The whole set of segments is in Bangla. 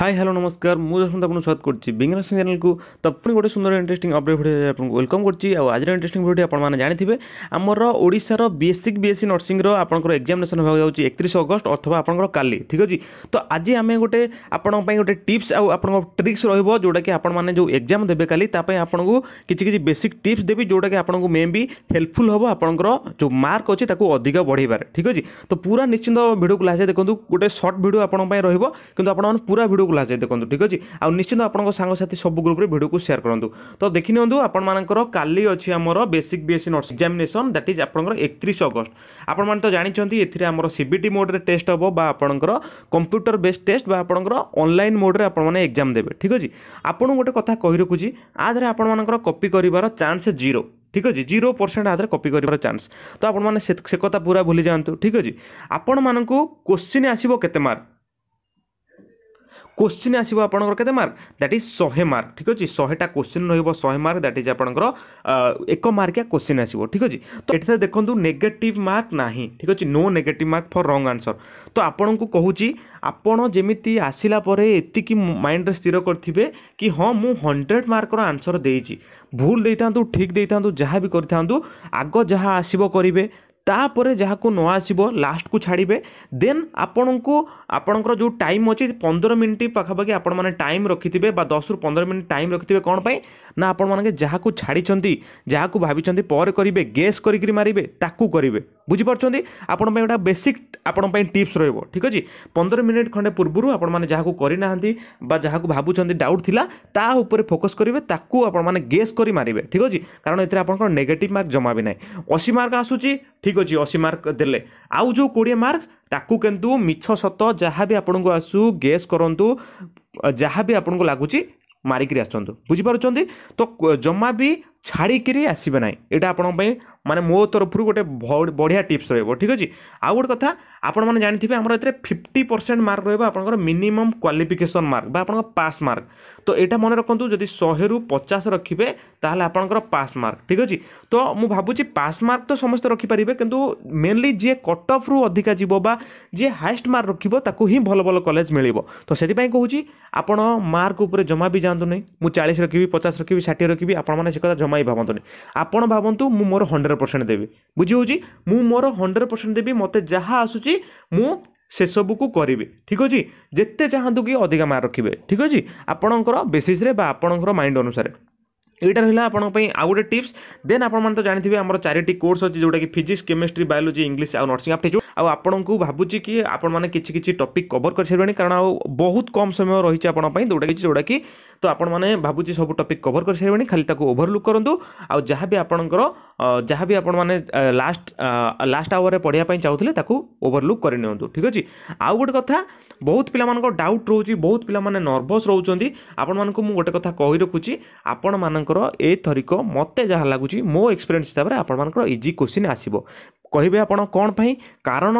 হাই হ্যালো নমস্কার মু যশবন্ত আপনার স্বাগত করছি বিজ্ঞান সিং চ্যানেলকু তো পুঁ গোটে সুন্দর ইন্টারেস্টিং অপডেট ভিডিও আপনার ওয়েলকম করছি আর আজর ইন্টারেস্টিং ভিডিওটি আপনার জাঁথিবে আমার ওড়শার বিএসসি বিএসসি নর্সিংর আপনার এক্সামিনেসন হওয়া যাচ্ছে একত্রিশ অগস্ট অথবা আপনার কালি ঠিক আছে তো আজ আমি গোটে আপনার গোটে টিপস আপনার ট্রিক্স রহব যেটাকি আপনার যে এক্সাম দেবে কালি তাপাই আপনার কিছু কিছু বেসিক টিপস দেবি যেটাকি আপনার মে বি হেল্পফুল হব আপনার যে মার্ক অছে তাকে অধিক বড়াইবার ঠিক আছে তো পুরা নিশ্চিন্ত ভিডিওকে লাস্ট দেখুন গোটে সর্ট ভিডিও আপনার রহব কিন্তু আপনার পুরা ভিডিও গ্রুপকু লাজাই দেখুন ঠিক আছে আশ্চিত আপনার সাংসাথী সবু গ্রুপে ভিডিওকে সেয়ার করতু তো দেখি নিউ আপনার কালি অছি আমার basic BSc nurse examination that is আপনার একত্রিশ অগস্ট আপন মানে তো জাঁচান এর আমার সিবিটি মোড্রে টেস্ট হব বা আপনার কম্পুটর বেস টেস্ট বা আপনার অনলাইন মোড্রে আপনার এক্সাম দেবে ঠিক আছে আপনার গোটে কথা কই রাখুছি আধারে আপনার কপি করবার চান্স জিরো ঠিক আছে জিরো পরসেন্ট আধারে কপি করবার চান্স তো আপনার সে কথা পুরা ভুলে যাতে ঠিক আছে আপনার কোশ্চিন আসব কেতে মার্ক কোশ্চিন আসব আপনার কেতে মার্ক দ্যাট ইজ শহে মার্ক ঠিক আছে শহেটা কোশ্চিন রহব শহে মার্ক দ্যাট ইজ আপনার এক মার্কিয়া কোশ্চিন আসব ঠিক আছে তো এটি দেখুন নেগেটিভ মার্ক না ঠিক আছে no negative mark for wrong answer তো আপনার কুচি আপনার যেমি আসিলা পরে এতিকি মাইন্ডরে স্থির করবে কি হ্যাঁ মু হন্ড্রেড মার্কর আনসর দিয়েছি ভুল দিয়ে থাকে ঠিক দিয়ে থাকে যা বি করে আগ যা আসব ତାପରେ ଯାହାକୁ ନ ଆସିବ ଲାଷ୍ଟକୁ ଛାଡ଼ିବେ ଦେନ୍ ଆପଣଙ୍କୁ ଆପଣଙ୍କର ଯେଉଁ ଟାଇମ୍ ଅଛି ପନ୍ଦର ମିନିଟ୍ ପାଖାପାଖି ଆପଣମାନେ ଟାଇମ୍ ରଖିଥିବେ ବା ଦଶରୁ ପନ୍ଦର ମିନିଟ୍ ଟାଇମ୍ ରଖିଥିବେ କ'ଣ ପାଇଁ ନା ଆପଣମାନେ ଯାହାକୁ ଛାଡ଼ିଛନ୍ତି ଯାହାକୁ ଭାବିଛନ୍ତି ପରେ କରିବେ ଗେସ୍ କରିକିରି ମାରିବେ ତାକୁ କରିବେ ବୁଝିପାରୁଛନ୍ତି ଆପଣଙ୍କ ପାଇଁ ଗୋଟେ ବେସିକ୍ ଆପଣଙ୍କ ପାଇଁ ଟିପ୍ସ ରହିବ ଠିକ୍ ଅଛି ପନ୍ଦର ମିନିଟ୍ ଖଣ୍ଡେ ପୂର୍ବରୁ ଆପଣମାନେ ଯାହାକୁ କରିନାହାନ୍ତି ବା ଯାହାକୁ ଭାବୁଛନ୍ତି ଡାଉଟ୍ ଥିଲା ତା ଉପରେ ଫୋକସ୍ କରିବେ ତାକୁ ଆପଣମାନେ ଗେସ୍ କରି ମାରିବେ ଠିକ୍ ଅଛି କାରଣ ଏଥିରେ ଆପଣଙ୍କର ନେଗେଟିଭ୍ ମାର୍କ ଜମା ବି ନାହିଁ ଅଶୀ ମାର୍କ ଆସୁଛି ଠିକ୍ ଅଛି ଅଶୀ ମାର୍କ ଦେଲେ ଆଉ ଯେଉଁ କୋଡ଼ିଏ ମାର୍କ ତାକୁ କିନ୍ତୁ ମିଛ ସତ ଯାହା ବି ଆପଣଙ୍କୁ ଆସୁ ଗେସ୍ କରନ୍ତୁ ଯାହା ବି ଆପଣଙ୍କୁ ଲାଗୁଛି ମାରିକିରି ଆସନ୍ତୁ ବୁଝିପାରୁଛନ୍ତି ତ ଜମା ବି ছাড়িকি আসবে না এটা আপনার মানে মো তরফর গোটে বড়িয়া টিপস রহব ঠিক আছে আউ গোটে কথা আপনার মানে জাঁথিবে আমার এতে ফিফটি পরসেন্ট মার্ক রহব আপনার মিনিমম কোয়ালিফিকেসন মার্ক বা আপনার পাস মার্ক তো এটা মনে রাখতু যদি শহে রু পচাশ রখবে তাহলে আপনার পাস মার্ক ঠিক আছে তো মু ভাবুছি পাস মার্ক তো সমস্ত রখিপারে কিন্তু মেনলি যে কট অফ রু অধিকা যাব বা যে হাইস্ট মার্ক রখব তাকে হি ভাল ভাল কলেজ মিলব তো সেইপাই কুচি আপনার মার্ক উপরে জমা বি যাতে না মু চাশ রখবি পচাশ রখবি ষাঠিয়ে রখবি আপনার সে কথা ଜମା ବି ଭାବନ୍ତୁନି ଆପଣ ଭାବନ୍ତୁ ମୁଁ ମୋର ହଣ୍ଡ୍ରେଡ଼ ପରସେଣ୍ଟ ଦେବି ବୁଝିହେଉଛି ମୁଁ ମୋର ହଣ୍ଡ୍ରେଡ଼ ପରସେଣ୍ଟ ଦେବି ମୋତେ ଯାହା ଆସୁଛି ମୁଁ ସେସବୁକୁ କରିବି ଠିକ୍ ଅଛି ଯେତେ ଚାହାନ୍ତୁ କି ଅଧିକା ମାର୍କ ରଖିବେ ଠିକ୍ ଅଛି ଆପଣଙ୍କର ବେସିସ୍ରେ ବା ଆପଣଙ୍କର ମାଇଣ୍ଡ ଅନୁସାରେ यहीटा रहा आप आउ गोटे टीप्स देन तो जानते हैं चार कोर्स अच्छे जोटा कि फिजिक्स केमिस्ट्री बायोलोजी इंग्लीश आउ नर्सी आप्टिट्यूड आउ आपको भाबुची कि आपने किसी टपिक कवर कर सारे कारण आउ बहुत कम समय रही है आप जोटा कि जोटा कि तो आपने भाबुच्छ सब टपिक कवर कर सारे खाली ओभरलुक् करूँ आउ जहाँ भी आपंकर जहाँ भी आपने लास्ट लास्ट आवर में पढ़ापी चाहूल ओभरलुक् कर ठीक अच्छे आउ गोटे कथा बहुत पिला डाउट रोचे बहुत पिला नर्भस रोच आपण मूँ गोटे कथा कही रखुच्छी आपण मान ଆପଣମାନଙ୍କର ଏ ଥରିକ ମୋତେ ଯାହା ଲାଗୁଛି ମୋ ଏକ୍ସପିରିଏନ୍ସ ହିସାବରେ ଆପଣମାନଙ୍କର ଇଜି କୋଶ୍ଚିନ୍ ଆସିବ କହିବେ ଆପଣ କ'ଣ ପାଇଁ କାରଣ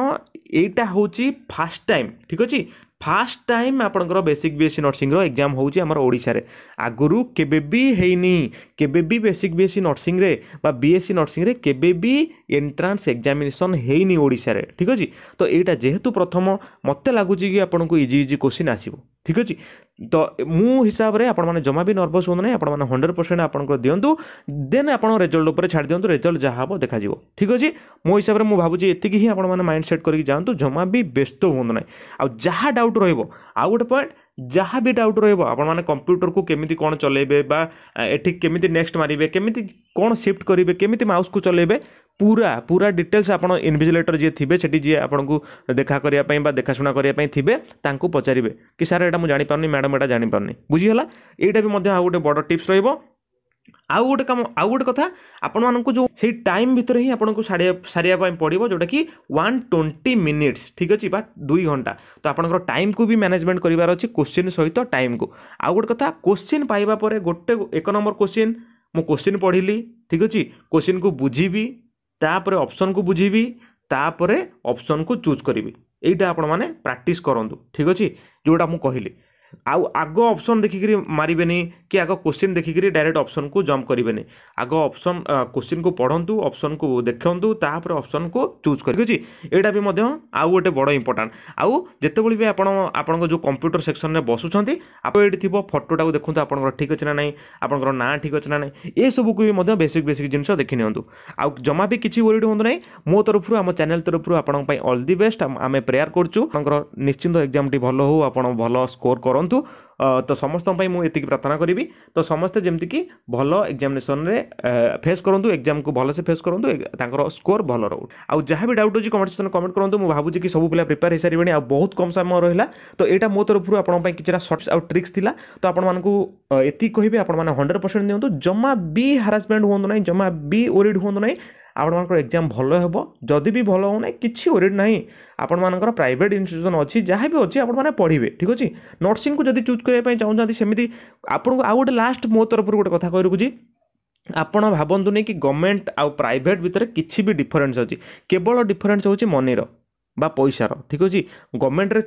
ଏଇଟା ହେଉଛି ଫାର୍ଷ୍ଟ ଟାଇମ୍ ଠିକ୍ ଅଛି ଫାର୍ଷ୍ଟ ଟାଇମ୍ ଆପଣଙ୍କର ବେସିକ୍ ବି ଏସ୍ ସି ନର୍ସିଂର ଏକ୍ଜାମ୍ ହେଉଛି ଆମର ଓଡ଼ିଶାରେ ଆଗରୁ କେବେ ବି ହେଇନି କେବେ ବି ବେସିକ୍ ବି ଏସ୍ ସି ନର୍ସିଂରେ ବା ବି ଏସ୍ ସି ନର୍ସିଂରେ କେବେ ବି ଏଣ୍ଟ୍ରାନ୍ସ ଏକ୍ଜାମିନେସନ୍ ହେଇନି ଓଡ଼ିଶାରେ ଠିକ୍ ଅଛି ତ ଏଇଟା ଯେହେତୁ ପ୍ରଥମ ମୋତେ ଲାଗୁଛି କି ଆପଣଙ୍କୁ ଇଜି ଇଜି କୋଶ୍ଚିନ୍ ଆସିବ ଠିକ୍ ଅଛି ତ ମୁଁ ହିସାବରେ ଆପଣମାନେ ଜମା ବି ନର୍ଭସ୍ ହୁଅନ୍ତୁ ନାହିଁ ଆପଣମାନେ ହଣ୍ଡ୍ରେଡ଼୍ ପରସେଣ୍ଟ ଆପଣଙ୍କର ଦିଅନ୍ତୁ ଦେନ୍ ଆପଣ ରେଜଲ୍ଟ ଉପରେ ଛାଡ଼ି ଦିଅନ୍ତୁ ରେଜଲ୍ଟ ଯାହା ହେବ ଦେଖାଯିବ ଠିକ୍ ଅଛି ମୋ ହିସାବରେ ମୁଁ ଭାବୁଛି ଏତିକି ହିଁ ଆପଣମାନେ ମାଇଣ୍ଡ ସେଟ୍ କରିକି ଯାଆନ୍ତୁ ଜମା ବି ବ୍ୟସ୍ତ ହୁଅନ୍ତୁ ନାହିଁ ଆଉ ଯାହା ଡାଉଟ୍ ରହିବ ଆଉ ଗୋଟେ ପଏଣ୍ଟ ଯାହା ବି ଡାଉଟ୍ ରହିବ ଆପଣମାନେ କମ୍ପ୍ୟୁଟରକୁ କେମିତି କ'ଣ ଚଲେଇବେ ବା ଏଠି କେମିତି ନେକ୍ସଟ ମାରିବେ କେମିତି କ'ଣ ସିଫ୍ଟ କରିବେ କେମିତି ମାଉସ୍କୁ ଚଲେଇବେ ପୁରା ପୁରା ଡିଟେଲ୍ସ ଆପଣ ଇନଭିଜିଲେଟର ଯିଏ ଥିବେ ସେଠି ଯିଏ ଆପଣଙ୍କୁ ଦେଖା କରିବା ପାଇଁ ବା ଦେଖାଶୁଣା କରିବା ପାଇଁ ଥିବେ ତାଙ୍କୁ ପଚାରିବେ କି ସାର୍ ଏଇଟା ମୁଁ ଜାଣିପାରୁନି ମ୍ୟାଡ଼ାମ୍ ଏଇଟା ଜାଣିପାରୁନି ବୁଝିଗଲା ଏଇଟା ବି ମଧ୍ୟ ଆଉ ଗୋଟେ ବଡ଼ ଟିପ୍ସ ରହିବ ଆଉ ଗୋଟେ କାମ ଆଉ ଗୋଟେ କଥା ଆପଣମାନଙ୍କୁ ଯେଉଁ ସେଇ ଟାଇମ୍ ଭିତରେ ହିଁ ଆପଣଙ୍କୁ ସାରିବା ସାରିବା ପାଇଁ ପଡ଼ିବ ଯେଉଁଟାକି ୱାନ୍ ଟ୍ୱେଣ୍ଟି ମିନିଟ୍ସ ଠିକ୍ ଅଛି ବା ଦୁଇ ଘଣ୍ଟା ତ ଆପଣଙ୍କର ଟାଇମ୍କୁ ବି ମ୍ୟାନେଜମେଣ୍ଟ କରିବାର ଅଛି କୋଶ୍ଚିନ୍ ସହିତ ଟାଇମ୍କୁ ଆଉ ଗୋଟେ କଥା କୋଶ୍ଚିନ୍ ପାଇବା ପରେ ଗୋଟେ ଏକ ନମ୍ବର କୋଶ୍ଚିନ୍ ମୁଁ କୋଶ୍ଚିନ୍ ପଢ଼ିଲି ଠିକ୍ ଅଛି କୋଶ୍ଚିନ୍କୁ ବୁଝିବି ତାପରେ ଅପସନ୍କୁ ବୁଝିବି ତାପରେ ଅପସନ୍କୁ ଚୁଜ୍ କରିବି ଏଇଟା ଆପଣମାନେ ପ୍ରାକ୍ଟିସ୍ କରନ୍ତୁ ଠିକ୍ ଅଛି ଯେଉଁଟା ମୁଁ କହିଲି ଆଉ ଆଗ ଅପସନ୍ ଦେଖିକିରି ମାରିବେନି କି ଆଗ କୋଶ୍ଚିନ୍ ଦେଖିକିରି ଡାଇରେକ୍ଟ ଅପସନ୍କୁ ଜମ୍ପ କରିବେନି ଆଗ ଅପସନ୍ କୋଶ୍ଚିନ୍କୁ ପଢ଼ନ୍ତୁ ଅପସନ୍କୁ ଦେଖନ୍ତୁ ତାପରେ ଅପସନ୍କୁ ଚୁଜ୍ କରିବେ ଅଛି ଏଇଟା ବି ମଧ୍ୟ ଆଉ ଗୋଟେ ବଡ଼ ଇମ୍ପୋର୍ଟାଣ୍ଟ ଆଉ ଯେତେବେଳେ ବି ଆପଣ ଆପଣଙ୍କ ଯେଉଁ କମ୍ପ୍ୟୁଟର ସେକ୍ସନ୍ରେ ବସୁଛନ୍ତି ଆପଣ ଏଇଠି ଥିବ ଫଟୋଟାକୁ ଦେଖନ୍ତୁ ଆପଣଙ୍କର ଠିକ୍ ଅଛି ନା ନାହିଁ ଆପଣଙ୍କର ନାଁ ଠିକ୍ ଅଛି ନା ନାହିଁ ଏସବୁକୁ ବି ମଧ୍ୟ ବେସିକ୍ ବେସିକ୍ ଜିନିଷ ଦେଖିନିଅନ୍ତୁ ଆଉ ଜମା ବି କିଛି ୱରିଡ୍ ହୁଅନ୍ତୁ ନାହିଁ ମୋ ତରଫରୁ ଆମ ଚ୍ୟାନେଲ୍ ତରଫରୁ ଆପଣଙ୍କ ପାଇଁ ଅଲ୍ ଦି ବେଷ୍ଟ ଆମେ ପ୍ରେୟାର କରୁଛୁ ଆପଣଙ୍କର ନିଶ୍ଚିନ୍ତ ଏକ୍ଜାମ୍ଟି ଭଲ ହେଉ ଆପଣ ଭଲ ସ୍କୋର କର অন্তু তো সমস্ত পই মো এতিকি প্রার্থনা করিবি তো সমস্ত যেমতি কি ভালো এক্সামিনেশন রে ফেস করন্তু एग्जाम কো ভালো সে ফেস করন্তু তাংকৰ স্কোর ভালৰ হওক আৰু জহা বি ডাউট হজি কমেন্টেশন কমেন্ট কৰন্তু ম ভাবুজি কি সব পলাই প্ৰিপেৰ হيسাৰি বনি আৰু বহুত কম সময় ম ৰহিলা তো এটা মো তৰফৰ আপোন পই কিছৰা শর্টছ আৰু ট্ৰিক্স থিলা তো আপোন মানক এতি কৈবি আপোন মান 100% দিওঁতো জমা বি হাজবণ্ড হোন্দ নাই জমা বি ওৰিড হোন্দ নাই ଆପଣମାନଙ୍କର ଏକ୍ଜାମ୍ ଭଲ ହେବ ଯଦି ବି ଭଲ ହେଉନାହିଁ କିଛି ୱରିଡ଼୍ ନାହିଁ ଆପଣମାନଙ୍କର ପ୍ରାଇଭେଟ୍ ଇନଷ୍ଟିଚ୍ୟୁସନ୍ ଅଛି ଯାହା ବି ଅଛି ଆପଣମାନେ ପଢ଼ିବେ ଠିକ୍ ଅଛି ନର୍ସିଂକୁ ଯଦି ଚୁଜ୍ କରିବା ପାଇଁ ଚାହୁଁଛନ୍ତି ସେମିତି ଆପଣଙ୍କୁ ଆଉ ଗୋଟେ ଲାଷ୍ଟ ମୋ ତରଫରୁ ଗୋଟେ କଥା କହିରଖୁଛି ଆପଣ ଭାବନ୍ତୁନି କି ଗଭର୍ଣ୍ଣମେଣ୍ଟ ଆଉ ପ୍ରାଇଭେଟ୍ ଭିତରେ କିଛି ବି ଡିଫରେନ୍ସ ଅଛି କେବଳ ଡିଫରେନ୍ସ ହେଉଛି ମନିର বা পয়সার ঠিক আছে গভর্নমেন্টরে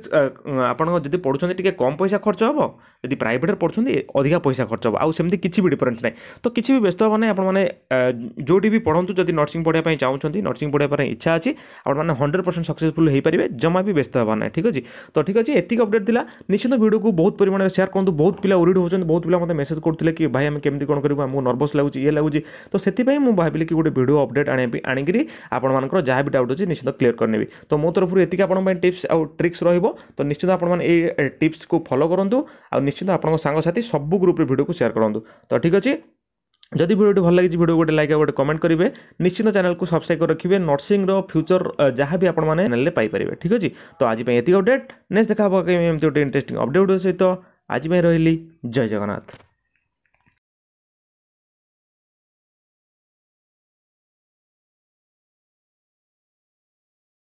আপনার যদি পড়ুছেন টিকিয়ে কম পয়সা খরচ হব যদি প্রাইভেটরে পড়ছেন অধিকা পয়সা খরচ হব আউমি কিছু বি ডিফরেন্স না তো কিছু ব্যস্ত হব না আপনার মানে যেটি বি পড়ু যদি নর্সিং পড়া চাহুন নর্সিং পড়া ইচ্ছা আছে আপনার মানে হন্ড্রেড পরসেন্ট সকসেসফুল হয়ে পারে জমা বি ব্যস্ত হব না ঠিক আছে তো ঠিক আছে এত অপডেট লা নিশ্চিত ভিডিওকে বহু পরিমাণে সেয়ার করতু বহু পিলা উড়িড হচ্ছেন বহু পিলা মতো মেসেজ করলে কি ভাই আমি কমিটি কোণ করবু আমি নর্ভস লাগুছি ইয়ে লাগুছি তো সেই ভাবিলি কি গোটে ভিডিও অপডেট আনিকি আপনার যা বি ডাউট হচ্ছে নিশ্চিত ক্লিয়ার করে নেবি তো মো তো ତରଫରୁ ଏତିକି ଆପଣଙ୍କ ପାଇଁ ଟିପ୍ସ ଆଉ ଟ୍ରିକ୍ସ ରହିବ ତ ନିଶ୍ଚିତ ଆପଣମାନେ ଏଇ ଟିପ୍ସକୁ ଫଲୋ କରନ୍ତୁ ଆଉ ନିଶ୍ଚିତ ଆପଣଙ୍କ ସାଙ୍ଗସାଥି ସବୁ ଗ୍ରୁପ୍ରେ ଭିଡ଼ିଓକୁ ସେୟାର କରନ୍ତୁ ତ ଠିକ୍ ଅଛି ଯଦି ভিডিওটি ভাল লাগিছে ভিডিও গোটে লাইক গোটে কমেন্ট করবে নিশ্চিত চ্যানেলকে সবসক্রাইব করে রাখবে নর্সিংর ফ্যুচর যা বি আপনার চ্যানেলে পাইপারে ঠিক আছে তো আজ এত অপডেট নেক্সট দেখা হব এমতি গোটে ইন্টারেস্টিং অপডেট ভিডিও সহ আজ রহলি জয় জগন্নাথ